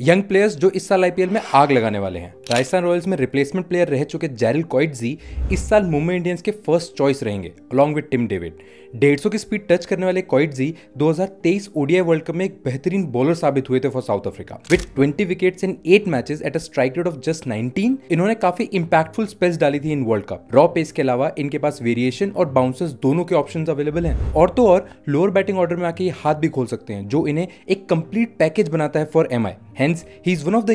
young players जो इस साल आईपीएल में आग लगाने वाले हैं राजस्थान रॉयल्स में रिप्लेसमेंट प्लेयर रह चुके जैरिल कॉइटजी इस साल मुंबई इंडियंस के फर्स्ट चॉइस रहेंगे अलॉन्ग विद टिम डेविड सौ की स्पीड टच करने वाले हजार 2023 ओडीआई वर्ल्ड कप में एक बेहतरीन बॉलर साबित हुए थे for South Africa with twenty wickets in eight matches at a strike rate of just nineteen इन्होंने काफी इंपैक्टफुल स्पेल्स डाली थी in world cup raw pace के अलावा इनके पास वेरिएशन और बाउंसर्स दोनों के ऑप्शन अवेलेबल हैं और तो और लोअर बैटिंग ऑर्डर में आके हाथ भी खोल सकते हैं जो इन्हें एक कंप्लीट पैकेज बनाता है for him Hence, he is one of the